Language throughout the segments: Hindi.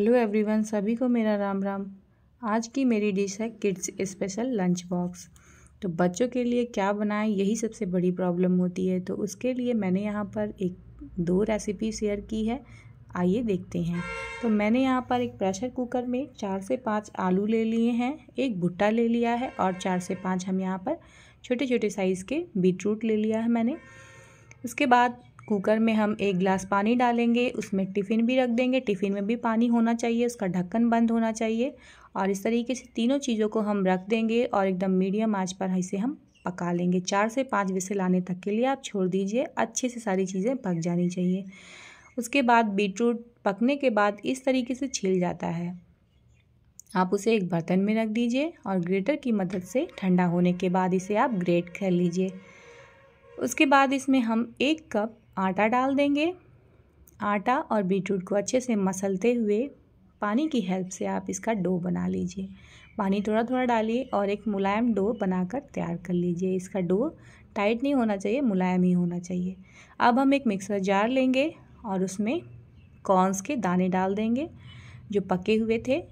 हेलो एवरीवन सभी को मेरा राम राम आज की मेरी डिश है किड्स स्पेशल लंच बॉक्स तो बच्चों के लिए क्या बनाएं यही सबसे बड़ी प्रॉब्लम होती है तो उसके लिए मैंने यहाँ पर एक दो रेसिपी शेयर की है आइए देखते हैं तो मैंने यहाँ पर एक प्रेशर कुकर में चार से पाँच आलू ले लिए हैं एक भुट्टा ले लिया है और चार से पाँच हम यहाँ पर छोटे छोटे साइज़ के बीटरूट ले लिया है मैंने उसके बाद कुकर में हम एक गिलास पानी डालेंगे उसमें टिफ़िन भी रख देंगे टिफ़िन में भी पानी होना चाहिए उसका ढक्कन बंद होना चाहिए और इस तरीके से तीनों चीज़ों को हम रख देंगे और एकदम मीडियम आँच पर इसे हम पका लेंगे चार से पाँच बजे आने तक के लिए आप छोड़ दीजिए अच्छे से सारी चीज़ें पक जानी चाहिए उसके बाद बीटरूट पकने के बाद इस तरीके से छील जाता है आप उसे एक बर्तन में रख दीजिए और ग्रेटर की मदद से ठंडा होने के बाद इसे आप ग्रेट कर लीजिए उसके बाद इसमें हम एक कप आटा डाल देंगे आटा और बीटरूट को अच्छे से मसलते हुए पानी की हेल्प से आप इसका डो बना लीजिए पानी थोड़ा थोड़ा डालिए और एक मुलायम डो बनाकर तैयार कर लीजिए इसका डो टाइट नहीं होना चाहिए मुलायम ही होना चाहिए अब हम एक मिक्सर जार लेंगे और उसमें कॉर्नस के दाने डाल देंगे जो पके हुए थे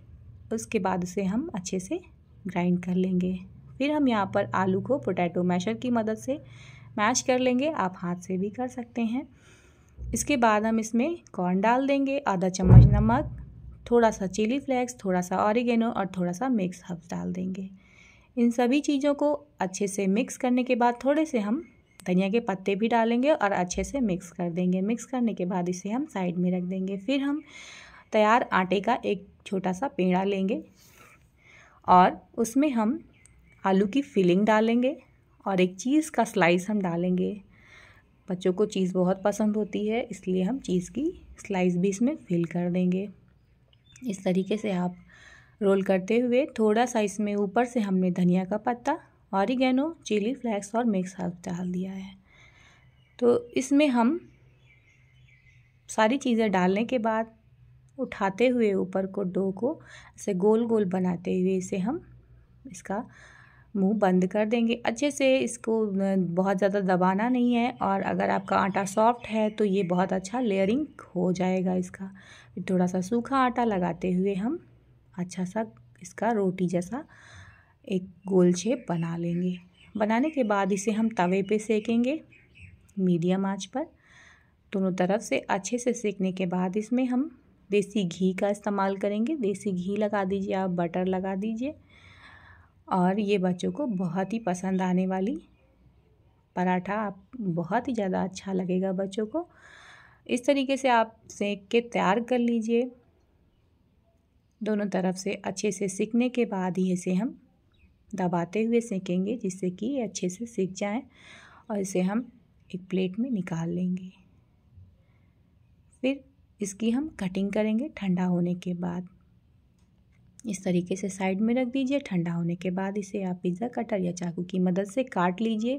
उसके बाद उसे हम अच्छे से ग्राइंड कर लेंगे फिर हम यहाँ पर आलू को पोटैटो मैशर की मदद से मैश कर लेंगे आप हाथ से भी कर सकते हैं इसके बाद हम इसमें कॉर्न डाल देंगे आधा चम्मच नमक थोड़ा सा चिली फ्लेक्स थोड़ा सा ऑरिगेनो और थोड़ा सा मिक्स हर्ब्स डाल देंगे इन सभी चीज़ों को अच्छे से मिक्स करने के बाद थोड़े से हम धनिया के पत्ते भी डालेंगे और अच्छे से मिक्स कर देंगे मिक्स करने के बाद इसे हम साइड में रख देंगे फिर हम तैयार आटे का एक छोटा सा पेड़ा लेंगे और उसमें हम आलू की फिलिंग डालेंगे और एक चीज़ का स्लाइस हम डालेंगे बच्चों को चीज़ बहुत पसंद होती है इसलिए हम चीज़ की स्लाइस भी इसमें फिल कर देंगे इस तरीके से आप रोल करते हुए थोड़ा सा इसमें ऊपर से हमने धनिया का पत्ता ऑरिगेनो चिली फ्लैक्स और मिक्स हर्ब डाल दिया है तो इसमें हम सारी चीज़ें डालने के बाद उठाते हुए ऊपर को डो को ऐसे गोल गोल बनाते हुए इसे हम इसका मुंह बंद कर देंगे अच्छे से इसको बहुत ज़्यादा दबाना नहीं है और अगर आपका आटा सॉफ्ट है तो ये बहुत अच्छा लेयरिंग हो जाएगा इसका थोड़ा सा सूखा आटा लगाते हुए हम अच्छा सा इसका रोटी जैसा एक गोल शेप बना लेंगे बनाने के बाद इसे हम तवे पे सेकेंगे मीडियम आंच पर दोनों तरफ से अच्छे से सेकने के बाद इसमें हम देसी घी का इस्तेमाल करेंगे देसी घी लगा दीजिए आप बटर लगा दीजिए और ये बच्चों को बहुत ही पसंद आने वाली पराठा आप बहुत ही ज़्यादा अच्छा लगेगा बच्चों को इस तरीके से आप सेक के तैयार कर लीजिए दोनों तरफ से अच्छे से सीखने के बाद ही इसे हम दबाते हुए सेकेंगे जिससे कि ये अच्छे से सीख जाए और इसे हम एक प्लेट में निकाल लेंगे फिर इसकी हम कटिंग करेंगे ठंडा होने के बाद इस तरीके से साइड में रख दीजिए ठंडा होने के बाद इसे आप पिज़्ज़ा कटर या चाकू की मदद से काट लीजिए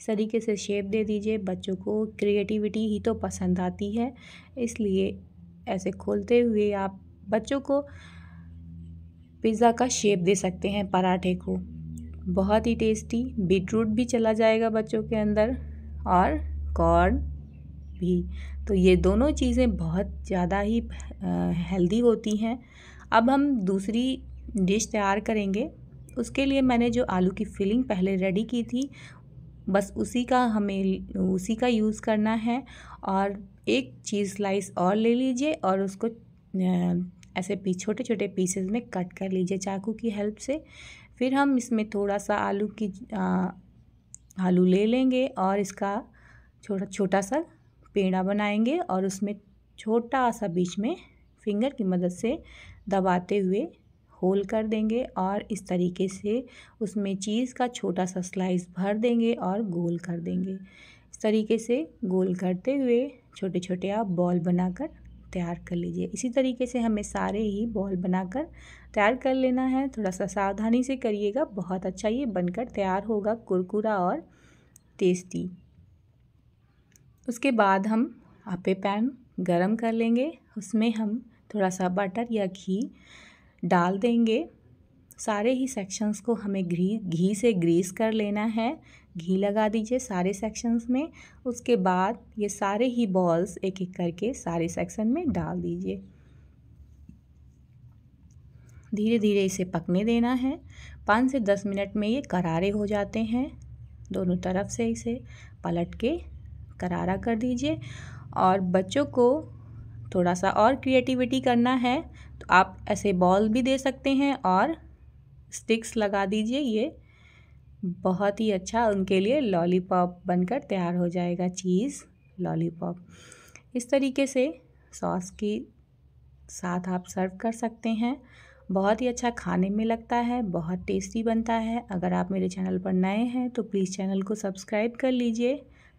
इस तरीके से शेप दे दीजिए बच्चों को क्रिएटिविटी ही तो पसंद आती है इसलिए ऐसे खोलते हुए आप बच्चों को पिज़्ज़ा का शेप दे सकते हैं पराठे को बहुत ही टेस्टी बीटरूट भी चला जाएगा बच्चों के अंदर और कॉर्न भी तो ये दोनों चीज़ें बहुत ज़्यादा ही हेल्दी होती हैं अब हम दूसरी डिश तैयार करेंगे उसके लिए मैंने जो आलू की फिलिंग पहले रेडी की थी बस उसी का हमें उसी का यूज़ करना है और एक चीज़ स्लाइस और ले लीजिए और उसको ऐसे पी छोटे छोटे पीसेस में कट कर लीजिए चाकू की हेल्प से फिर हम इसमें थोड़ा सा आलू की आ, आलू ले लेंगे और इसका छोटा छोटा सा पेड़ा बनाएंगे और उसमें छोटा सा बीच में फिंगर की मदद से दबाते हुए होल कर देंगे और इस तरीके से उसमें चीज़ का छोटा सा स्लाइस भर देंगे और गोल कर देंगे इस तरीके से गोल करते हुए छोटे छोटे आप बॉल बनाकर तैयार कर लीजिए इसी तरीके से हमें सारे ही बॉल बनाकर तैयार कर लेना है थोड़ा सा सावधानी से करिएगा बहुत अच्छा ये बनकर तैयार होगा कुरकुरा और टेस्टी उसके बाद हम आपे पैन गरम कर लेंगे उसमें हम थोड़ा सा बटर या घी डाल देंगे सारे ही सेक्शंस को हमें घी घी से ग्रीस कर लेना है घी लगा दीजिए सारे सेक्शंस में उसके बाद ये सारे ही बॉल्स एक एक करके सारे सेक्शन में डाल दीजिए धीरे धीरे इसे पकने देना है पाँच से दस मिनट में ये करारे हो जाते हैं दोनों तरफ से इसे पलट के करारा कर दीजिए और बच्चों को थोड़ा सा और क्रिएटिविटी करना है तो आप ऐसे बॉल भी दे सकते हैं और स्टिक्स लगा दीजिए ये बहुत ही अच्छा उनके लिए लॉलीपॉप बनकर तैयार हो जाएगा चीज़ लॉलीपॉप इस तरीके से सॉस की साथ आप सर्व कर सकते हैं बहुत ही अच्छा खाने में लगता है बहुत टेस्टी बनता है अगर आप मेरे चैनल पर नए हैं तो प्लीज़ चैनल को सब्सक्राइब कर लीजिए